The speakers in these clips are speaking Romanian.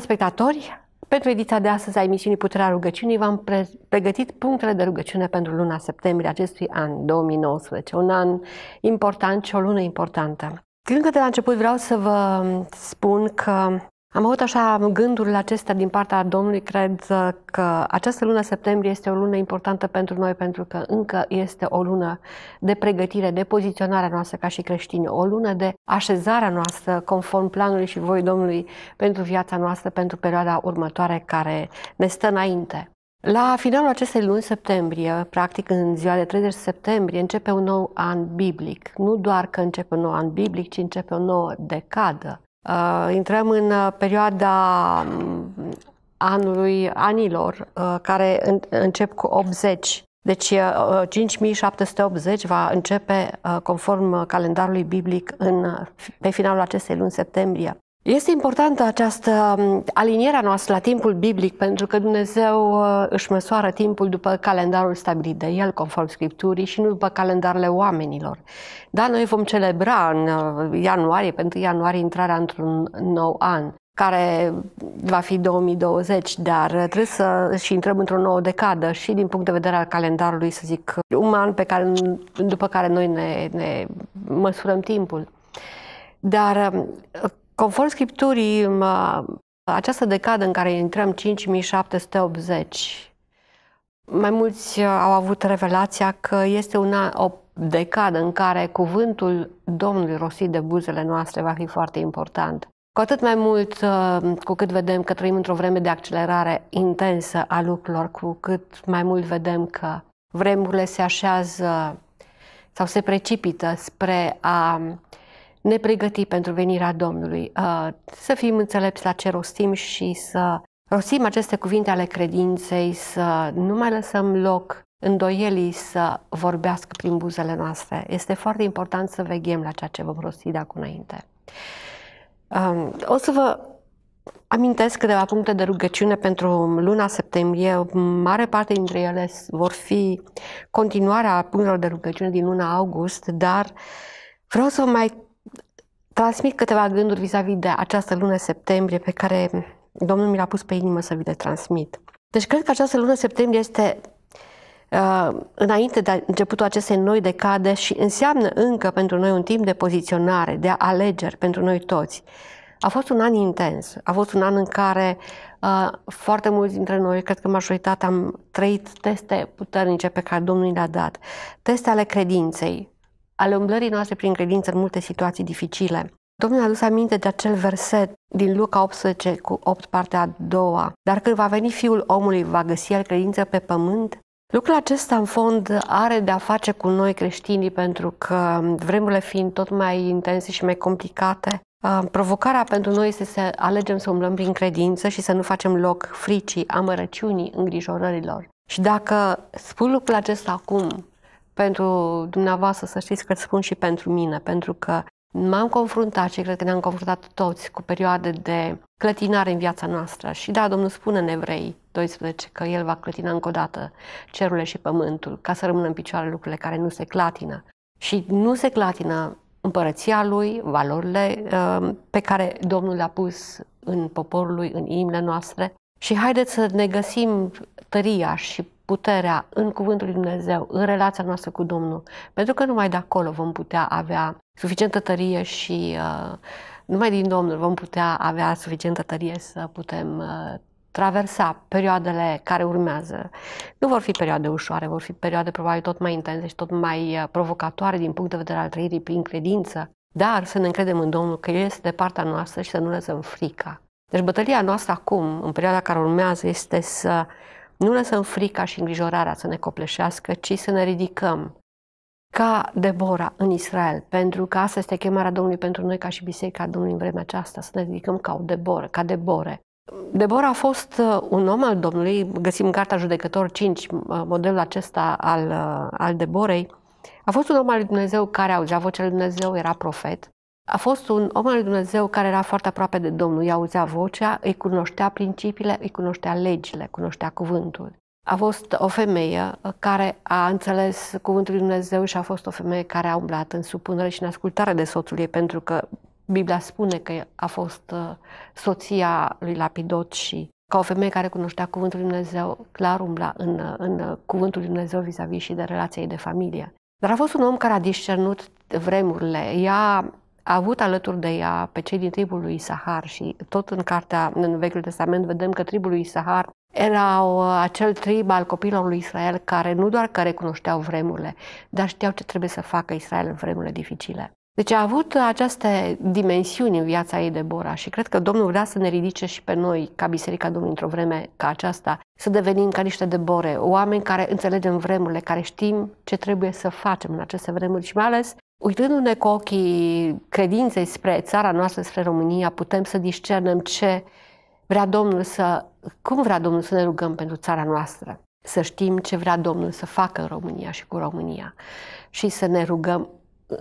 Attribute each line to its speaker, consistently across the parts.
Speaker 1: spectatori! Pentru ediția de astăzi a emisiunii Puterea Rugăciunii v-am pregătit punctele de rugăciune pentru luna septembrie acestui an, 2019. Un an important și o lună importantă. Încă de la început vreau să vă spun că am avut așa gândurile acestea din partea Domnului. Cred că această lună septembrie este o lună importantă pentru noi, pentru că încă este o lună de pregătire, de poziționare noastră ca și creștini, o lună de așezarea noastră conform planului și voi Domnului pentru viața noastră, pentru perioada următoare care ne stă înainte. La finalul acestei luni septembrie, practic în ziua de 30 septembrie, începe un nou an biblic. Nu doar că începe un nou an biblic, ci începe o nouă decadă Uh, intrăm în uh, perioada mm, anului, anilor, uh, care în, încep cu 80. Deci uh, 5780 uh, va începe uh, conform calendarului biblic în, pe finalul acestei luni septembrie. Este importantă această um, alinierea noastră la timpul biblic, pentru că Dumnezeu uh, își măsoară timpul după calendarul stabilit de El, conform Scripturii, și nu după calendarele oamenilor. Da, noi vom celebra în uh, ianuarie, pentru ianuarie, intrarea într-un nou an care va fi 2020, dar uh, trebuie să și intrăm într-o nouă decadă și din punct de vedere al calendarului, să zic, uman, pe care, după care noi ne, ne măsurăm timpul. Dar um, Conform Scripturii, uh, această decadă în care intrăm, 5780, mai mulți uh, au avut revelația că este una, o decadă în care cuvântul Domnului rosit de buzele noastre va fi foarte important. Cu atât mai mult uh, cu cât vedem că trăim într-o vreme de accelerare intensă a lucrurilor, cu cât mai mult vedem că vremurile se așează sau se precipită spre a ne pregăti pentru venirea Domnului, uh, să fim înțelepți la ce rostim și să rostim aceste cuvinte ale credinței, să nu mai lăsăm loc îndoielii să vorbească prin buzele noastre. Este foarte important să veghem la ceea ce vom rosti de acum înainte. Um, o să vă amintesc câteva puncte de rugăciune pentru luna septembrie. Mare parte dintre ele vor fi continuarea punctelor de rugăciune din luna august, dar vreau să vă mai transmit câteva gânduri vis-a-vis de această lună septembrie pe care Domnul mi l-a pus pe inimă să vi le transmit. Deci cred că această lună septembrie este uh, înainte de începutul acestei noi decade și înseamnă încă pentru noi un timp de poziționare, de alegeri pentru noi toți. A fost un an intens, a fost un an în care uh, foarte mulți dintre noi, cred că majoritatea, am trăit teste puternice pe care Domnul le-a dat. Teste ale credinței, ale umblării noastre prin credință în multe situații dificile. Domnul a dus aminte de acel verset din Luca 18 cu 8 partea a doua. Dar când va veni fiul omului, va găsi el credință pe pământ? Lucrul acesta, în fond, are de-a face cu noi creștinii, pentru că vremurile fiind tot mai intense și mai complicate, uh, provocarea pentru noi este să alegem să umblăm prin credință și să nu facem loc fricii, amărăciunii, îngrijorărilor. Și dacă spun lucrul acesta acum, pentru dumneavoastră, să știți că îți spun și pentru mine, pentru că m-am confruntat și cred că ne-am confruntat toți cu perioade de clătinare în viața noastră. Și da, Domnul spune în Evrei 12 că El va clătina încă o dată cerurile și pământul ca să rămână în picioare lucrurile care nu se clatină. Și nu se clatină împărăția lui, valorile uh, pe care Domnul le-a pus în poporul lui, în inimile noastre. Și haideți să ne găsim tăria și puterea în Cuvântul lui Dumnezeu, în relația noastră cu Domnul, pentru că numai de acolo vom putea avea suficientă tărie și uh, numai din Domnul vom putea avea suficientă tărie să putem uh, traversa perioadele care urmează. Nu vor fi perioade ușoare, vor fi perioade probabil tot mai intense și tot mai uh, provocatoare din punct de vedere al trăirii prin credință, dar să ne încredem în Domnul că El este de partea noastră și să nu lăsăm frica. Deci bătălia noastră acum, în perioada care urmează, este să nu lăsăm frica și îngrijorarea să ne copleșească, ci să ne ridicăm ca Debora în Israel, pentru că asta este chemarea Domnului pentru noi ca și Biserica Domnului în vremea aceasta, să ne ridicăm ca o Deboră, ca Debore. Debora a fost uh, un om al Domnului, găsim în Carta Judecător 5, uh, modelul acesta al, uh, al Deborei. A fost un om al lui Dumnezeu care auzea vocea lui Dumnezeu, era profet, a fost un om al lui Dumnezeu care era foarte aproape de Domnul, i auzea vocea, îi cunoștea principiile, îi cunoștea legile, cunoștea cuvântul. A fost o femeie care a înțeles cuvântul lui Dumnezeu și a fost o femeie care a umblat în supunere și în ascultare de soțul ei, pentru că Biblia spune că a fost uh, soția lui Lapidot și ca o femeie care cunoștea cuvântul lui Dumnezeu, clar umbla în, uh, în uh, cuvântul lui Dumnezeu vis-a-vis și de relația ei de familie. Dar a fost un om care a discernut vremurile. Ea a avut alături de ea pe cei din tribul lui Sahar și tot în cartea, în Vechiul Testament, vedem că tribul lui Sahar era acel trib al copilor lui Israel care nu doar că recunoșteau vremurile, dar știau ce trebuie să facă Israel în vremurile dificile. Deci a avut aceste dimensiuni în viața ei de Bora și cred că Domnul vrea să ne ridice și pe noi, ca Biserica Domnului, într-o vreme ca aceasta, să devenim ca niște Debore, oameni care înțelegem vremurile, care știm ce trebuie să facem în aceste vremuri și mai ales Uitându-ne cu ochii credinței spre țara noastră, spre România, putem să discernem ce vrea Domnul să, cum vrea Domnul să ne rugăm pentru țara noastră. Să știm ce vrea Domnul să facă în România și cu România și să ne rugăm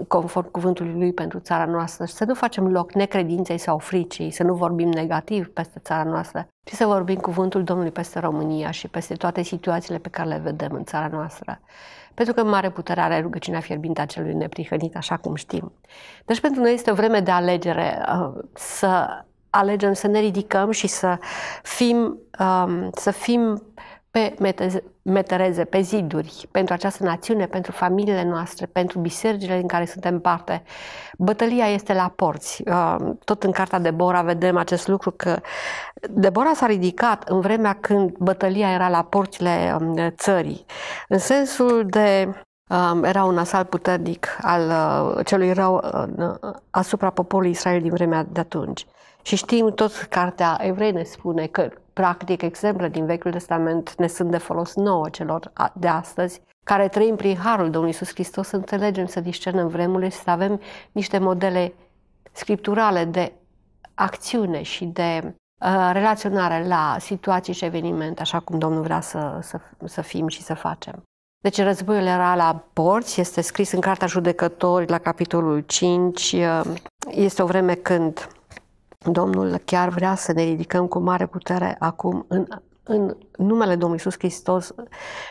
Speaker 1: conform cuvântului lui pentru țara noastră și să nu facem loc necredinței sau fricii, să nu vorbim negativ peste țara noastră, ci să vorbim cuvântul Domnului peste România și peste toate situațiile pe care le vedem în țara noastră pentru că mare putere are rugăciunea fierbinte a celui neprihănit, așa cum știm. Deci pentru noi este o vreme de alegere uh, să alegem să ne ridicăm și să fim, um, să fim pe metereze, pe ziduri, pentru această națiune, pentru familiile noastre, pentru bisericile în care suntem parte. Bătălia este la porți. Uh, tot în cartea Debora vedem acest lucru că Debora s-a ridicat în vremea când bătălia era la porțile um, țării, în sensul de um, era un asalt puternic al uh, celui rău uh, asupra poporului Israel din vremea de atunci. Și știm tot cartea evrei ne spune că practic, exemple din Vechiul Testament ne sunt de folos nouă celor de astăzi, care trăim prin harul Domnului Iisus Hristos, să înțelegem, să discernem vremurile și să avem niște modele scripturale de acțiune și de uh, relaționare la situații și evenimente, așa cum Domnul vrea să, să, să fim și să facem. Deci războiul era la porți, este scris în Cartea Judecători la capitolul 5. Uh, este o vreme când Domnul chiar vrea să ne ridicăm cu mare putere acum în, în numele Domnului Iisus Hristos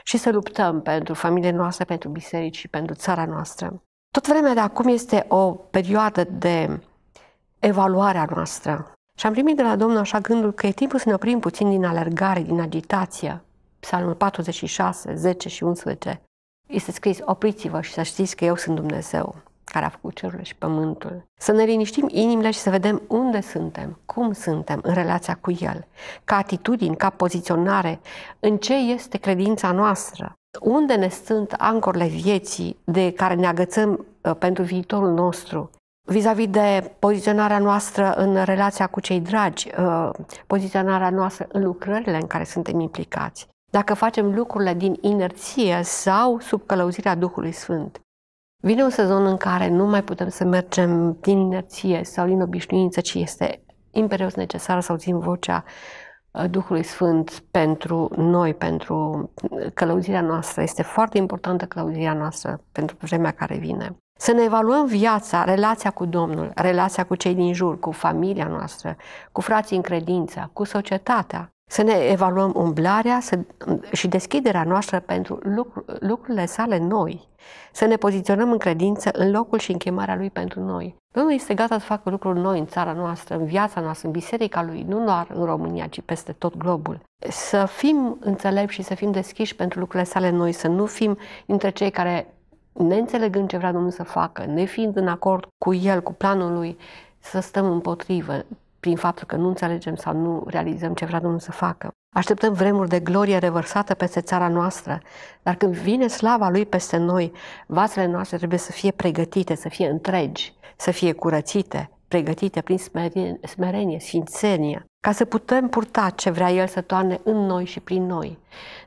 Speaker 1: și să luptăm pentru familie noastră, pentru biserici și pentru țara noastră. Tot vremea de acum este o perioadă de evaluare a noastră. Și am primit de la Domnul așa gândul că e timpul să ne oprim puțin din alergare, din agitație. Psalmul 46, 10 și 11 este scris, opriți-vă și să știți că eu sunt Dumnezeu care a făcut cerul și pământul. Să ne liniștim inimile și să vedem unde suntem, cum suntem în relația cu El, ca atitudini, ca poziționare, în ce este credința noastră, unde ne sunt ancorile vieții de care ne agățăm uh, pentru viitorul nostru, vis-a-vis de poziționarea noastră în relația cu cei dragi, uh, poziționarea noastră în lucrările în care suntem implicați, dacă facem lucrurile din inerție sau sub călăuzirea Duhului Sfânt. Vine un sezon în care nu mai putem să mergem din inerție sau din obișnuință, ci este imperios necesar să auzim vocea uh, Duhului Sfânt pentru noi, pentru uh, călăuzirea noastră. Este foarte importantă călăuzirea noastră pentru vremea care vine. Să ne evaluăm viața, relația cu Domnul, relația cu cei din jur, cu familia noastră, cu frații în credință, cu societatea. Să ne evaluăm umblarea să, și deschiderea noastră pentru lucru, lucrurile sale noi. Să ne poziționăm în credință în locul și în chemarea Lui pentru noi. Domnul este gata să facă lucruri noi în țara noastră, în viața noastră, în biserica Lui, nu doar în România, ci peste tot globul. Să fim înțelepți și să fim deschiși pentru lucrurile sale noi, să nu fim dintre cei care, neînțelegând ce vrea Domnul să facă, ne fiind în acord cu El, cu planul Lui, să stăm împotrivă, prin faptul că nu înțelegem sau nu realizăm ce vrea Domnul să facă. Așteptăm vremuri de glorie revărsată peste țara noastră, dar când vine slava Lui peste noi, vasele noastre trebuie să fie pregătite, să fie întregi, să fie curățite, pregătite prin smerenie, smerenie sfințenie, ca să putem purta ce vrea El să toarne în noi și prin noi.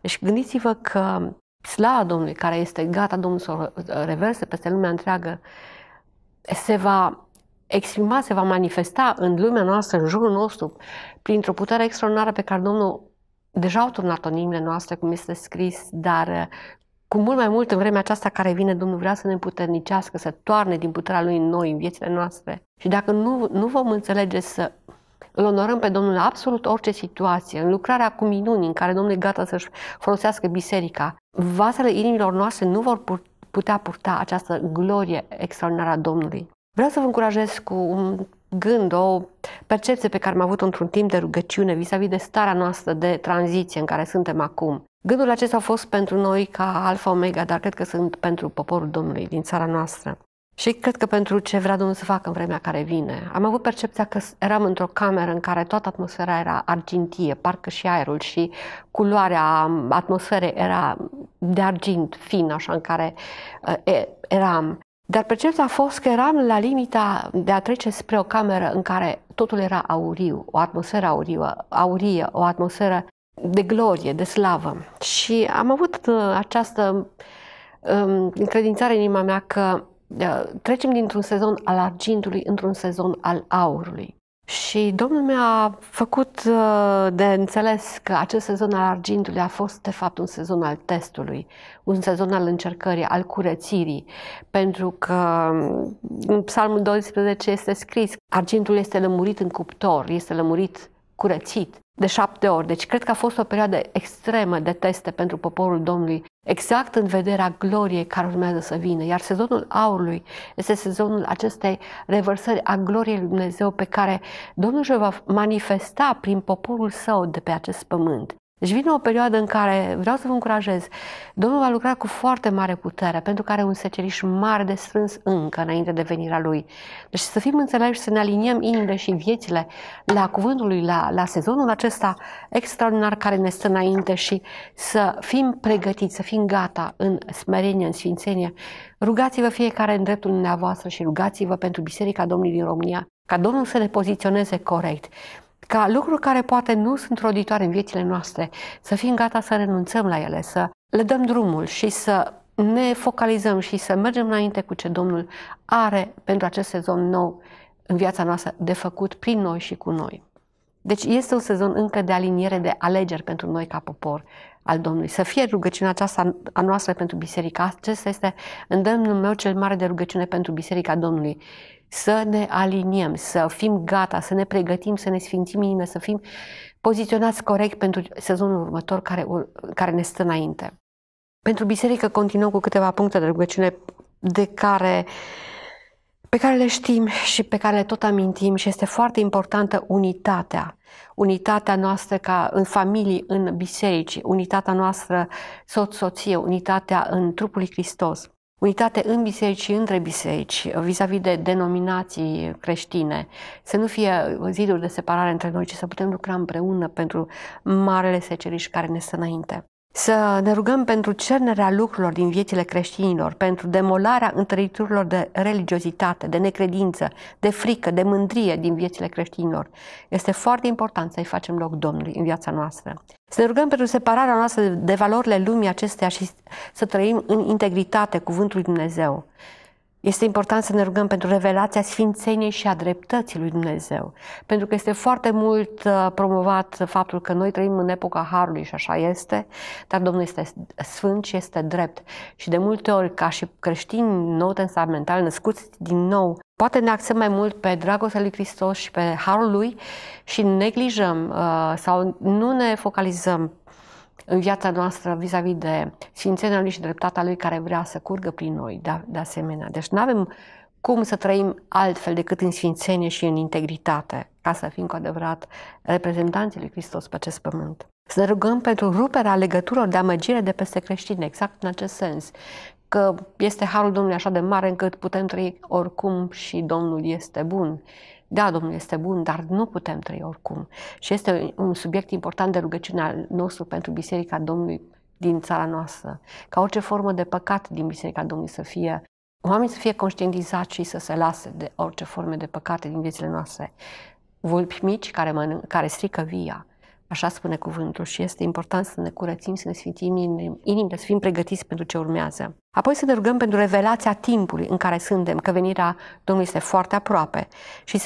Speaker 1: Deci gândiți-vă că slava Domnului, care este gata Domnul să o reverse peste lumea întreagă, se va exprima, se va manifesta în lumea noastră, în jurul nostru, printr-o putere extraordinară pe care Domnul deja au turnat-o în inimile noastre, cum este scris, dar uh, cu mult mai mult în vremea aceasta care vine, Domnul vrea să ne împuternicească, să toarne din puterea Lui în noi, în viețile noastre. Și dacă nu, nu vom înțelege să îl onorăm pe Domnul în absolut orice situație, în lucrarea cu minuni, în care Domnul e gata să-și folosească biserica, vasele inimilor noastre nu vor putea purta această glorie extraordinară a Domnului. Vreau să vă încurajez cu un gând, o percepție pe care am avut-o într-un timp de rugăciune vis-a-vis de starea noastră de tranziție în care suntem acum. Gândul acesta a fost pentru noi ca alfa omega, dar cred că sunt pentru poporul Domnului din țara noastră. Și cred că pentru ce vrea Domnul să facă în vremea care vine. Am avut percepția că eram într-o cameră în care toată atmosfera era argintie, parcă și aerul și culoarea atmosferei era de argint fin, așa, în care uh, eram. Dar percepția a fost că eram la limita de a trece spre o cameră în care totul era auriu, o atmosferă auriu, aurie, o atmosferă de glorie, de slavă. Și am avut uh, această um, încredințare în inima mea că uh, trecem dintr-un sezon al argintului într-un sezon al aurului. Și Domnul mi-a făcut uh, de înțeles că acest sezon al argintului a fost, de fapt, un sezon al testului, un sezon al încercării, al curățirii, pentru că mm, în Psalmul 12 este scris, argintul este lămurit în cuptor, este lămurit curățit de șapte ori. Deci cred că a fost o perioadă extremă de teste pentru poporul Domnului, exact în vederea gloriei care urmează să vină. Iar sezonul aurului este sezonul acestei revărsări a gloriei lui Dumnezeu pe care Domnul își va manifesta prin poporul său de pe acest pământ. Deci vine o perioadă în care vreau să vă încurajez. Domnul va lucra cu foarte mare putere, pentru că are un seceriș mare de strâns încă înainte de venirea lui. Deci să fim înțeleși, să ne aliniem inimile și viețile la cuvântul lui, la, la sezonul acesta extraordinar care ne stă înainte și să fim pregătiți, să fim gata în smerenie, în sfințenie. Rugați-vă fiecare în dreptul dumneavoastră și rugați-vă pentru Biserica Domnului din România ca Domnul să ne poziționeze corect ca lucruri care poate nu sunt roditoare în viețile noastre, să fim gata să renunțăm la ele, să le dăm drumul și să ne focalizăm și să mergem înainte cu ce Domnul are pentru acest sezon nou în viața noastră de făcut prin noi și cu noi. Deci este un sezon încă de aliniere, de alegeri pentru noi ca popor al Domnului. Să fie rugăciunea aceasta a noastră pentru Biserica. Acesta este îndemnul meu cel mare de rugăciune pentru biserica Domnului să ne aliniem, să fim gata, să ne pregătim, să ne sfințim inimile, să fim poziționați corect pentru sezonul următor care, care ne stă înainte. Pentru biserică continuăm cu câteva puncte de rugăciune de care, pe care le știm și pe care le tot amintim și este foarte importantă unitatea. Unitatea noastră ca în familii, în biserici, unitatea noastră soț-soție, unitatea în trupul lui Hristos unitate în biserici și între biserici, vis-a-vis -vis de denominații creștine, să nu fie uh, ziduri de separare între noi, ci să putem lucra împreună pentru marele seceriș care ne stă înainte. Să ne rugăm pentru cernerea lucrurilor din viețile creștinilor, pentru demolarea întăriturilor de religiozitate, de necredință, de frică, de mândrie din viețile creștinilor. Este foarte important să-i facem loc Domnului în viața noastră. Să ne rugăm pentru separarea noastră de valorile lumii acesteia și să trăim în integritate cuvântul Dumnezeu. Este important să ne rugăm pentru revelația sfințeniei și a dreptății lui Dumnezeu, pentru că este foarte mult uh, promovat faptul că noi trăim în epoca Harului și așa este, dar Domnul este sfânt și este drept. Și de multe ori, ca și creștini nou testamental, născuți din nou, poate ne axăm mai mult pe dragostea lui Hristos și pe Harul lui și neglijăm uh, sau nu ne focalizăm în viața noastră vis-a-vis de sfințenia Lui și dreptatea Lui care vrea să curgă prin noi, de, de asemenea. Deci nu avem cum să trăim altfel decât în sfințenie și în integritate, ca să fim cu adevărat reprezentanții lui Hristos pe acest pământ. Să ne rugăm pentru ruperea legăturilor de amăgire de peste creștini, exact în acest sens, că este harul Domnului așa de mare încât putem trăi oricum și Domnul este bun da, Domnul este bun, dar nu putem trăi oricum. Și este un subiect important de rugăciune al nostru pentru Biserica Domnului din țara noastră. Ca orice formă de păcat din Biserica Domnului să fie, oamenii să fie conștientizați și să se lase de orice forme de păcate din viețile noastre. Vulpi mici care, mănân- care strică via, Așa spune cuvântul și este important să ne curățim, să ne sfințim inimile, să fim pregătiți pentru ce urmează. Apoi să ne rugăm pentru revelația timpului în care suntem, că venirea Domnului este foarte aproape și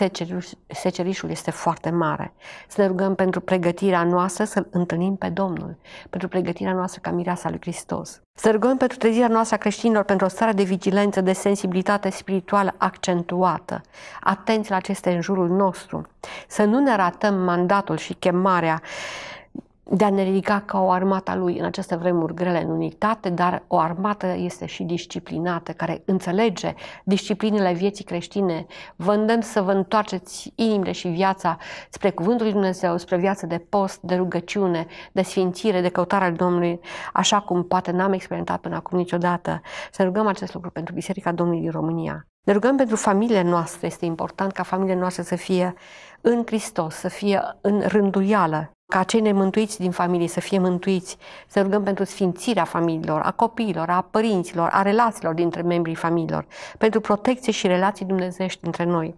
Speaker 1: secerișul este foarte mare. Să ne rugăm pentru pregătirea noastră să-L întâlnim pe Domnul, pentru pregătirea noastră ca mireasa lui Hristos. Să ne rugăm pentru trezirea noastră a creștinilor, pentru o stare de vigilență, de sensibilitate spirituală accentuată, atenți la ce este în jurul nostru, să nu ne ratăm mandatul și chemarea de a ne ridica ca o armată a lui în aceste vremuri grele în unitate, dar o armată este și disciplinată, care înțelege disciplinele vieții creștine. Vă îndemn să vă întoarceți inimile și viața spre Cuvântul lui Dumnezeu, spre viață de post, de rugăciune, de sfințire, de căutare al Domnului, așa cum poate n-am experimentat până acum niciodată. Să rugăm acest lucru pentru Biserica Domnului din România. Ne rugăm pentru familiile noastre, este important ca familiile noastre să fie în Hristos, să fie în rânduială, ca cei nemântuiți din familie să fie mântuiți, să rugăm pentru sfințirea familiilor, a copiilor, a părinților, a relațiilor dintre membrii familiilor, pentru protecție și relații dumnezești dintre noi.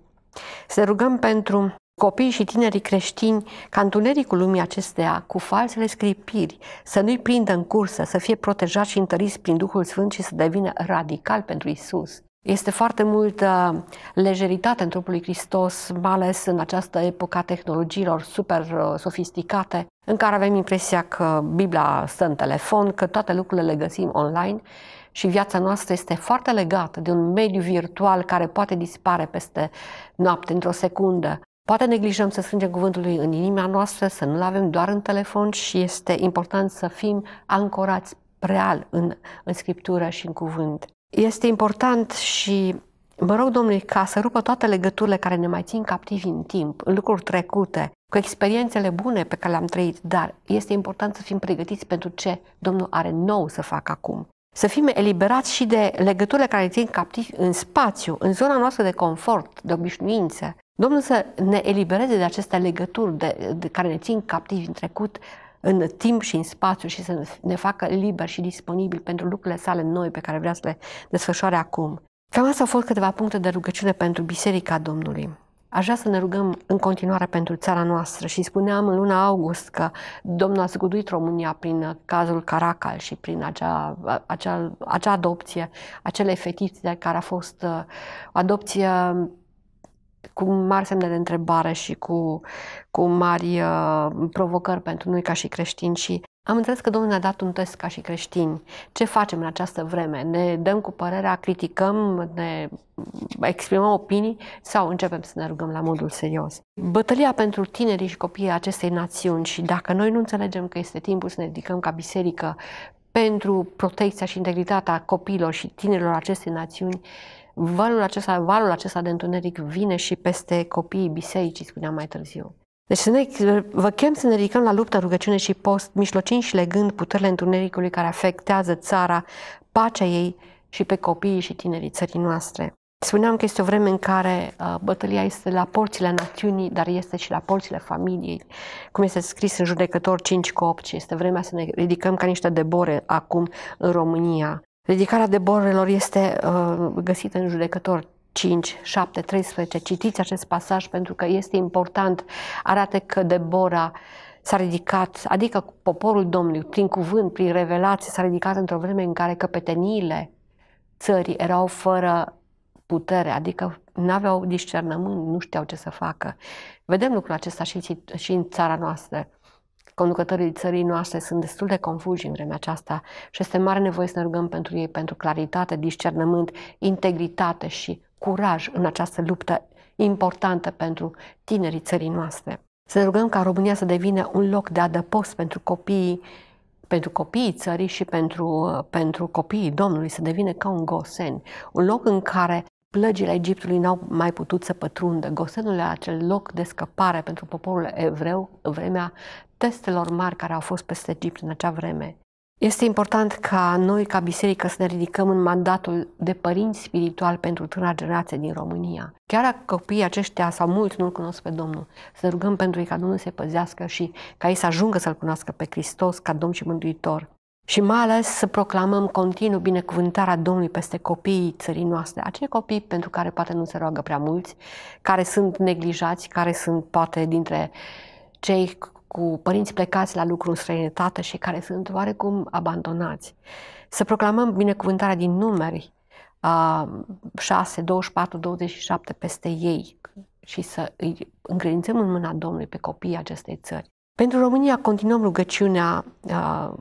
Speaker 1: Să rugăm pentru copiii și tinerii creștini ca întunericul lumii acestea, cu falsele scripiri, să nu-i prindă în cursă, să fie protejați și întăriți prin Duhul Sfânt și să devină radical pentru Isus. Este foarte multă lejeritate în trupul lui Hristos, mai ales în această epoca tehnologiilor super uh, sofisticate, în care avem impresia că Biblia stă în telefon, că toate lucrurile le găsim online și viața noastră este foarte legată de un mediu virtual care poate dispare peste noapte, într-o secundă. Poate neglijăm să strângem cuvântul lui în inima noastră, să nu-l avem doar în telefon și este important să fim ancorați real în, în Scriptură și în cuvânt. Este important și mă rog Domnului ca să rupă toate legăturile care ne mai țin captivi în timp, în lucruri trecute, cu experiențele bune pe care le-am trăit, dar este important să fim pregătiți pentru ce Domnul are nou să facă acum. Să fim eliberați și de legăturile care ne țin captivi în spațiu, în zona noastră de confort, de obișnuință. Domnul să ne elibereze de aceste legături de, de care ne țin captivi în trecut, în timp și în spațiu și să ne facă liber și disponibil pentru lucrurile sale noi pe care vrea să le desfășoare acum. Cam asta au fost câteva puncte de rugăciune pentru Biserica Domnului. Aș vrea să ne rugăm în continuare pentru țara noastră și spuneam în luna august că Domnul a zguduit România prin cazul Caracal și prin acea, acea, acea adopție, acele fetițe care a fost uh, adopție cu mari semne de întrebare și cu, cu mari uh, provocări pentru noi ca și creștini și am înțeles că Domnul ne-a dat un test ca și creștini. Ce facem în această vreme? Ne dăm cu părerea, criticăm, ne exprimăm opinii sau începem să ne rugăm la modul serios? Bătălia pentru tinerii și copiii acestei națiuni și dacă noi nu înțelegem că este timpul să ne dedicăm ca biserică pentru protecția și integritatea copiilor și tinerilor acestei națiuni, valul acesta, valul acesta de întuneric vine și peste copiii bisericii, spuneam mai târziu. Deci să ne, vă chem să ne ridicăm la luptă, rugăciune și post, mișlocind și legând puterile întunericului care afectează țara, pacea ei și pe copiii și tinerii țării noastre. Spuneam că este o vreme în care uh, bătălia este la porțile națiunii, dar este și la porțile familiei, cum este scris în judecător 5 cu 8 și este vremea să ne ridicăm ca niște debore acum în România. Ridicarea de borelor este uh, găsită în judecător 5, 7, 13. Citiți acest pasaj pentru că este important. Arată că Debora s-a ridicat, adică poporul Domnului, prin cuvânt, prin revelație, s-a ridicat într-o vreme în care căpeteniile țării erau fără putere, adică nu aveau discernământ, nu știau ce să facă. Vedem lucrul acesta și, și în țara noastră conducătorii țării noastre sunt destul de confuși în vremea aceasta și este mare nevoie să ne rugăm pentru ei, pentru claritate, discernământ, integritate și curaj în această luptă importantă pentru tinerii țării noastre. Să ne rugăm ca România să devină un loc de adăpost pentru copiii pentru copiii țării și pentru, pentru copiii Domnului să devină ca un gosen, un loc în care plăgile Egiptului n-au mai putut să pătrundă. Gosenul era acel loc de scăpare pentru poporul evreu în vremea testelor mari care au fost peste Egipt în acea vreme. Este important ca noi, ca biserică, să ne ridicăm în mandatul de părinți spiritual pentru tânăra generație din România. Chiar dacă copiii aceștia sau mulți nu-L cunosc pe Domnul, să rugăm pentru ei ca Domnul să se păzească și ca ei să ajungă să-L cunoască pe Hristos ca Domn și Mântuitor și mai ales să proclamăm continuu binecuvântarea Domnului peste copiii țării noastre, acei copii pentru care poate nu se roagă prea mulți, care sunt neglijați, care sunt poate dintre cei cu părinți plecați la lucru în străinătate și care sunt oarecum abandonați. Să proclamăm binecuvântarea din numeri uh, 6, 24, 27 peste ei și să îi încredințăm în mâna Domnului pe copiii acestei țări. Pentru România continuăm rugăciunea uh,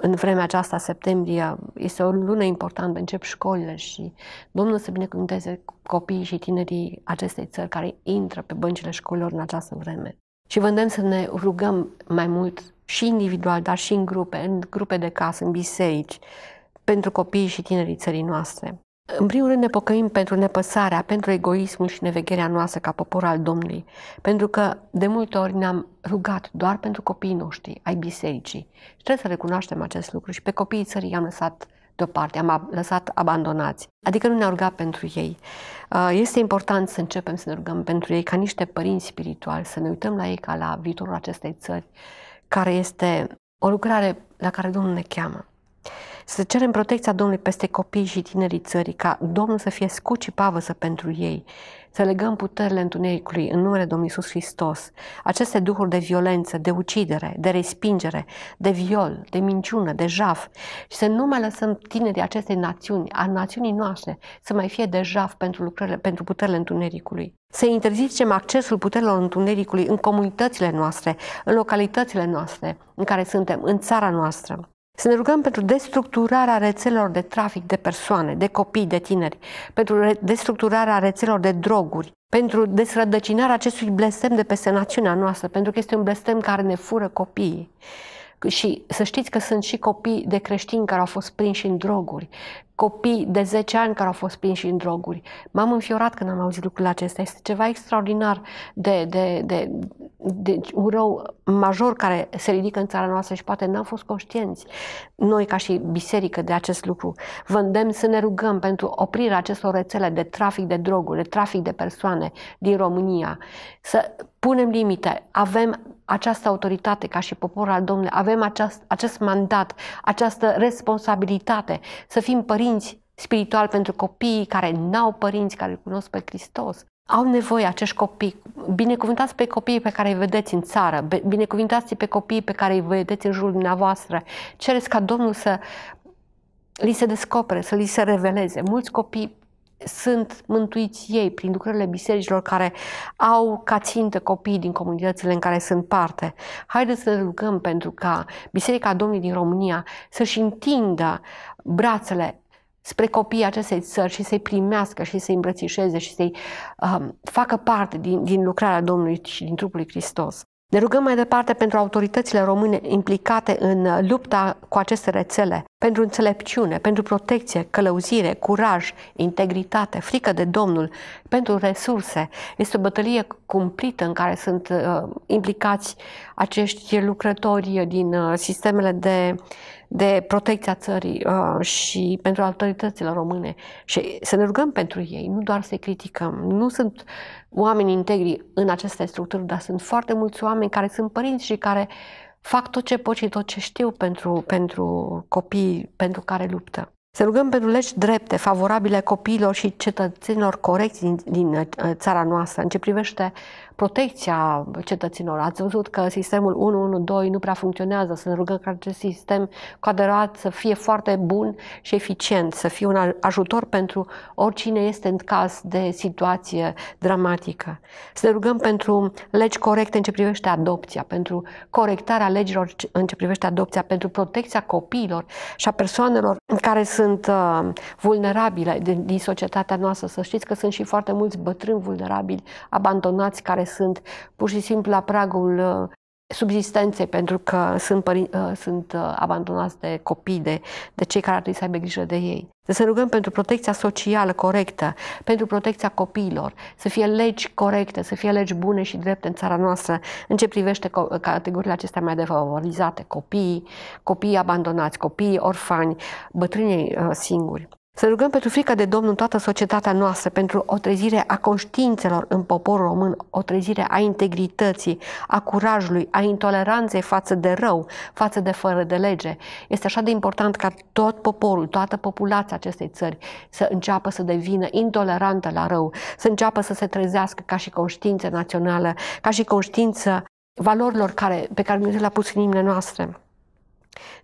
Speaker 1: în vremea aceasta, septembrie, este o lună importantă, încep școlile și Domnul să binecuvânteze copiii și tinerii acestei țări care intră pe băncile școlilor în această vreme. Și vă să ne rugăm mai mult și individual, dar și în grupe, în grupe de casă, în biserici, pentru copiii și tinerii țării noastre. În primul rând ne pocăim pentru nepăsarea, pentru egoismul și nevegherea noastră ca popor al Domnului, pentru că de multe ori ne-am rugat doar pentru copiii noștri, ai bisericii. Și trebuie să recunoaștem acest lucru și pe copiii țării i-am lăsat deoparte, am lăsat abandonați. Adică nu ne-am rugat pentru ei. Uh, este important să începem să ne rugăm pentru ei ca niște părinți spirituali, să ne uităm la ei ca la viitorul acestei țări, care este o lucrare la care Domnul ne cheamă. Să cerem protecția Domnului peste copii și tinerii țării, ca Domnul să fie scut și pavăsă pentru ei. Să legăm puterile întunericului în numele Domnului Iisus Hristos. Aceste duhuri de violență, de ucidere, de respingere, de viol, de minciună, de jaf. Și să nu mai lăsăm tinerii acestei națiuni, a națiunii noastre, să mai fie de jaf pentru, lucrările, pentru puterile întunericului. Să interzicem accesul puterilor întunericului în comunitățile noastre, în localitățile noastre în care suntem, în țara noastră. Să ne rugăm pentru destructurarea rețelor de trafic de persoane, de copii, de tineri, pentru destructurarea rețelor de droguri, pentru desrădăcinarea acestui blestem de peste națiunea noastră, pentru că este un blestem care ne fură copiii. Și să știți că sunt și copii de creștini care au fost prinși în droguri, copii de 10 ani care au fost prinși în droguri. M-am înfiorat când am auzit lucrurile acestea. Este ceva extraordinar de, de, de, de un rău major care se ridică în țara noastră și poate n-am fost conștienți noi ca și biserică de acest lucru. Vă îndemn să ne rugăm pentru oprirea acestor rețele de trafic de droguri, de trafic de persoane din România, să punem limite. Avem această autoritate ca și popor al Domnului, avem aceast, acest mandat, această responsabilitate să fim părinți spiritual pentru copiii care n-au părinți care îl cunosc pe Hristos. Au nevoie acești copii. Binecuvântați pe copiii pe care îi vedeți în țară, binecuvântați pe copiii pe care îi vedeți în jurul dumneavoastră. Cereți ca Domnul să li se descopere, să li se reveleze. Mulți copii sunt mântuiți ei prin lucrările bisericilor care au ca țintă copii din comunitățile în care sunt parte. Haideți să rugăm pentru ca Biserica Domnului din România să-și întindă brațele spre copiii acestei țări și să-i primească și să-i îmbrățișeze și să-i um, facă parte din, din lucrarea Domnului și din trupul lui Hristos. Ne rugăm mai departe pentru autoritățile române implicate în lupta cu aceste rețele, pentru înțelepciune, pentru protecție, călăuzire, curaj, integritate, frică de Domnul, pentru resurse. Este o bătălie cumplită în care sunt uh, implicați acești lucrători din uh, sistemele de uh, de protecția țării uh, și pentru autoritățile române și să ne rugăm pentru ei, nu doar să-i criticăm. Nu sunt oameni integri în aceste structuri, dar sunt foarte mulți oameni care sunt părinți și care fac tot ce pot și tot ce știu pentru, pentru copii pentru care luptă. Să rugăm pentru legi drepte, favorabile copiilor și cetățenilor corecți din, din uh, țara noastră, în ce privește protecția cetățenilor. Ați văzut că sistemul 112 nu prea funcționează, să ne rugăm ca acest sistem cu adevărat să fie foarte bun și eficient, să fie un ajutor pentru oricine este în caz de situație dramatică. Să ne rugăm pentru legi corecte în ce privește adopția, pentru corectarea legilor în ce privește adopția, pentru protecția copiilor și a persoanelor care sunt sunt uh, vulnerabile din, din societatea noastră. Să știți că sunt și foarte mulți bătrâni vulnerabili, abandonați, care sunt pur și simplu la pragul uh, subsistenței, pentru că sunt, părin- ă, sunt ă, abandonați de copii, de, de cei care ar trebui să aibă grijă de ei. Să se rugăm pentru protecția socială corectă, pentru protecția copiilor, să fie legi corecte, să fie legi bune și drepte în țara noastră în ce privește categoriile acestea mai defavorizate, copiii, copiii abandonați, copiii orfani, bătrânii ă, singuri. Să rugăm pentru frica de Domnul toată societatea noastră, pentru o trezire a conștiințelor în poporul român, o trezire a integrității, a curajului, a intoleranței față de rău, față de fără de lege. Este așa de important ca tot poporul, toată populația acestei țări să înceapă să devină intolerantă la rău, să înceapă să se trezească ca și conștiință națională, ca și conștiință valorilor care, pe care Dumnezeu le-a pus în inimile noastre.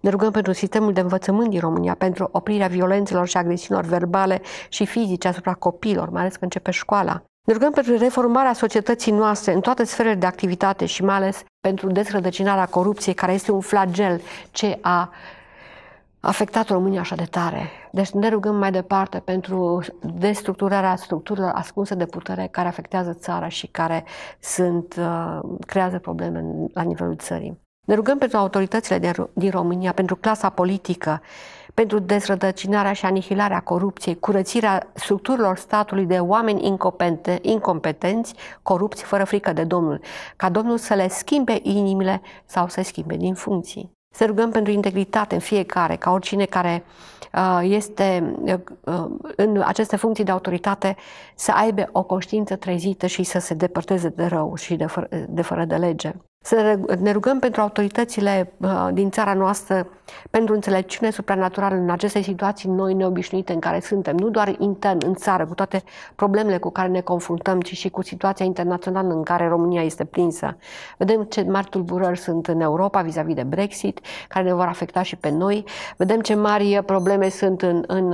Speaker 1: Ne rugăm pentru sistemul de învățământ din România, pentru oprirea violențelor și agresiunilor verbale și fizice asupra copiilor, mai ales când începe școala. Ne rugăm pentru reformarea societății noastre în toate sferele de activitate și mai ales pentru desrădăcinarea corupției, care este un flagel ce a afectat România așa de tare. Deci ne rugăm mai departe pentru destructurarea structurilor ascunse de putere care afectează țara și care sunt, uh, creează probleme la nivelul țării. Ne rugăm pentru autoritățile din România, pentru clasa politică, pentru dezrădăcinarea și anihilarea corupției, curățirea structurilor statului de oameni incompente, incompetenți, corupți, fără frică de Domnul, ca Domnul să le schimbe inimile sau să schimbe din funcții. Să rugăm pentru integritate în fiecare, ca oricine care uh, este uh, uh, în aceste funcții de autoritate să aibă o conștiință trezită și să se depărteze de rău și de fără de, fără de lege. Să ne rugăm pentru autoritățile uh, din țara noastră pentru înțelepciune supranaturală în aceste situații noi neobișnuite în care suntem, nu doar intern în țară, cu toate problemele cu care ne confruntăm, ci și cu situația internațională în care România este prinsă. Vedem ce mari tulburări sunt în Europa vis-a-vis de Brexit, care ne vor afecta și pe noi. Vedem ce mari probleme sunt în, în,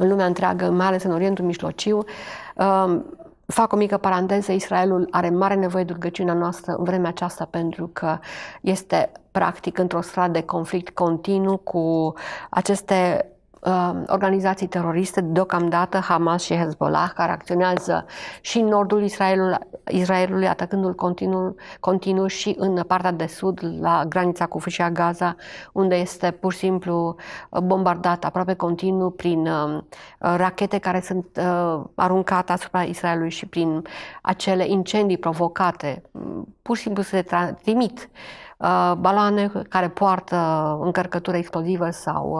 Speaker 1: în lumea întreagă, mai ales în Orientul Mijlociu. Um, Fac o mică paranteză, Israelul are mare nevoie de rugăciunea noastră în vremea aceasta pentru că este practic într-o stradă de conflict continuu cu aceste Uh, organizații teroriste, deocamdată Hamas și Hezbollah, care acționează și în nordul Israelului, Israelului atacându-l continuu, continuu și în partea de sud, la granița cu fâșia Gaza, unde este pur și simplu uh, bombardat aproape continuu prin uh, rachete care sunt aruncate asupra Israelului și prin acele incendii provocate. Mm, pur și simplu se trimit uh, Uh, baloane care poartă încărcătură explozivă sau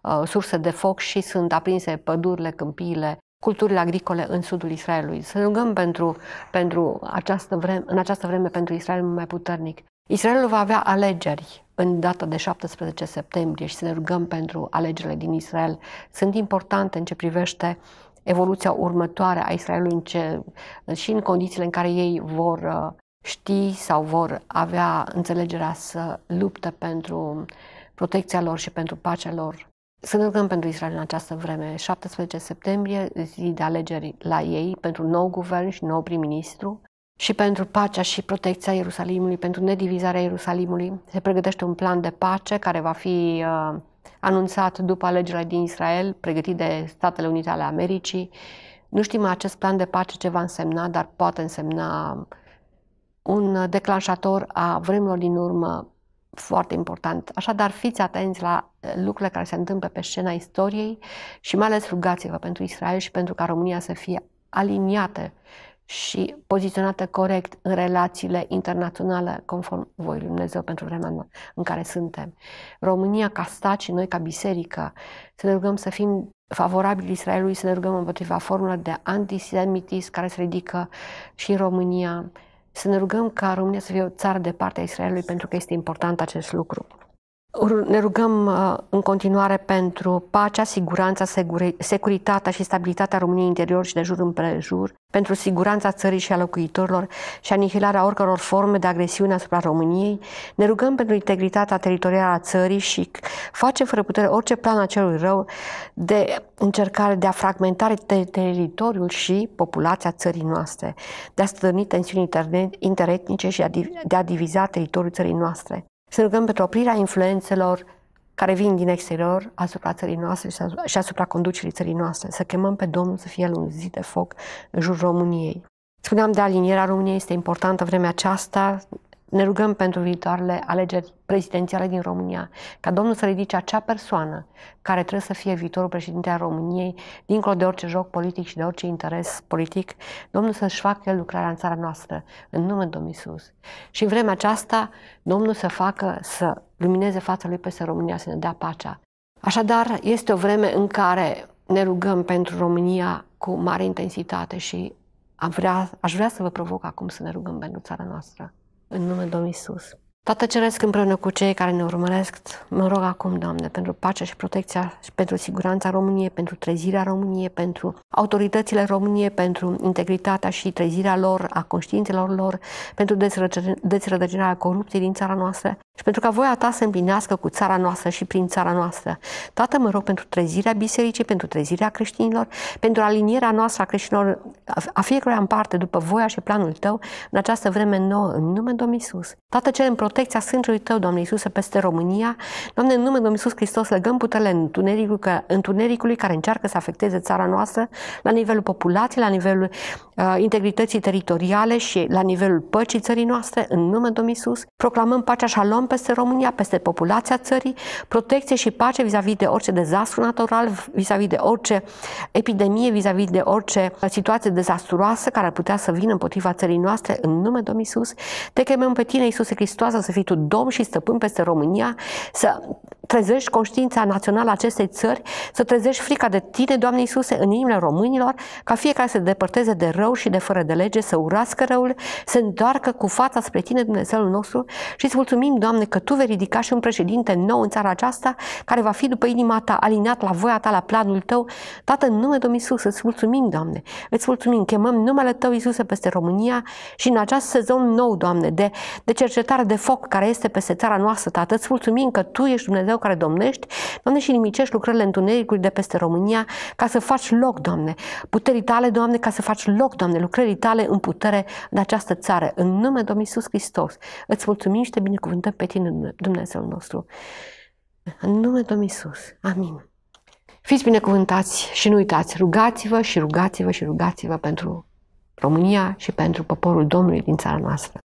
Speaker 1: uh, uh, surse de foc și sunt aprinse pădurile, câmpiile, culturile agricole în sudul Israelului. Să rugăm pentru, pentru această vreme, în această vreme pentru Israel mai puternic. Israelul va avea alegeri în data de 17 septembrie și să ne rugăm pentru alegerile din Israel. Sunt importante în ce privește evoluția următoare a Israelului în ce, și în condițiile în care ei vor știi sau vor avea înțelegerea să luptă pentru protecția lor și pentru pacea lor. Să ne rugăm pentru Israel în această vreme. 17 septembrie, zi de alegeri la ei, pentru nou guvern și nou prim-ministru și pentru pacea și protecția Ierusalimului, pentru nedivizarea Ierusalimului. Se pregătește un plan de pace care va fi uh, anunțat după alegerile din Israel, pregătit de Statele Unite ale Americii. Nu știm acest plan de pace ce va însemna, dar poate însemna un uh, declanșator a vremurilor din urmă foarte important. Așadar, fiți atenți la uh, lucrurile care se întâmplă pe scena istoriei și mai ales rugați-vă pentru Israel și pentru ca România să fie aliniată și poziționată corect în relațiile internaționale conform voi Dumnezeu pentru vremea în care suntem. România ca stat și noi ca biserică să ne rugăm să fim favorabili Israelului, să ne rugăm împotriva formelor de antisemitism care se ridică și în România să ne rugăm ca România să fie o țară de partea Israelului pentru că este important acest lucru. Ne rugăm uh, în continuare pentru pacea, siguranța, securitatea și stabilitatea României interior și de jur împrejur, pentru siguranța țării și a locuitorilor și anihilarea oricăror forme de agresiune asupra României. Ne rugăm pentru integritatea teritorială a țării și face fără putere orice plan a celui rău de încercare de a fragmenta teritoriul și populația țării noastre, de a stârni tensiuni interetnice și de a diviza teritoriul țării noastre. Să rugăm pentru oprirea influențelor care vin din exterior asupra țării noastre și asupra conducerii țării noastre. Să chemăm pe Domnul să fie un zi de foc în jurul României. Spuneam de alinierea României, este importantă vremea aceasta, ne rugăm pentru viitoarele alegeri prezidențiale din România, ca Domnul să ridice acea persoană care trebuie să fie viitorul președinte al României, dincolo de orice joc politic și de orice interes politic, Domnul să-și facă el lucrarea în țara noastră, în numele Domnului Iisus. Și în vremea aceasta, Domnul să facă, să lumineze fața lui peste România, să ne dea pacea. Așadar, este o vreme în care ne rugăm pentru România cu mare intensitate și am vrea, aș vrea să vă provoc acum să ne rugăm pentru țara noastră. În numele Domnului Isus. Tată Ceresc împreună cu cei care ne urmăresc, mă rog acum, Doamne, pentru pacea și protecția și pentru siguranța României, pentru trezirea României, pentru autoritățile României, pentru integritatea și trezirea lor, a conștiințelor lor, pentru dezrădăcinarea corupției din țara noastră și pentru ca voia ta să împlinească cu țara noastră și prin țara noastră. Tată, mă rog pentru trezirea bisericii, pentru trezirea creștinilor, pentru alinierea noastră a creștinilor, a fiecăruia în parte, după voia și planul tău, în această vreme nouă, în nume Domnului Iisus. Tată, cerem protecție protecția sângelui Tău, Doamne Iisuse, peste România. Doamne, în numele Domnului Iisus Hristos, legăm puterile întunericului, întunericului care încearcă să afecteze țara noastră la nivelul populației, la nivelul Uh, integrității teritoriale și la nivelul păcii țării noastre, în nume Domnului Iisus. Proclamăm pacea șalom peste România, peste populația țării, protecție și pace vis-a-vis de orice dezastru natural, vis-a-vis de orice epidemie, vis-a-vis de orice situație dezastruoasă care ar putea să vină împotriva țării noastre, în nume Domnului Iisus. Te chemăm pe tine, Iisuse Hristoasă, să fii tu domn și stăpân peste România, să trezești conștiința națională a acestei țări, să trezești frica de tine, Doamne Iisuse, în inimile românilor, ca fiecare să se depărteze de rău rău și de fără de lege, să urască răul, să întoarcă cu fața spre tine, Dumnezeul nostru, și îți mulțumim, Doamne, că Tu vei ridica și un președinte nou în țara aceasta, care va fi după inima Ta, alinat la voia Ta, la planul Tău. Tată, în nume Domnului Iisus, îți mulțumim, Doamne, îți mulțumim, chemăm numele Tău, Iisuse, peste România și în acest sezon nou, Doamne, de, de cercetare de foc care este peste țara noastră, Tată, îți mulțumim că Tu ești Dumnezeu care domnești, Doamne, și nimicești lucrările întunericului de peste România ca să faci loc, Doamne, puterii Tale, Doamne, ca să faci loc, Doamne, lucrării tale în putere în această țară, în nume Domnului Iisus Hristos. Îți mulțumim și te binecuvântăm pe tine, Dumnezeul nostru. În nume Domnului Iisus. Amin. Fiți binecuvântați și nu uitați, rugați-vă și rugați-vă și rugați-vă pentru România și pentru poporul Domnului din țara noastră.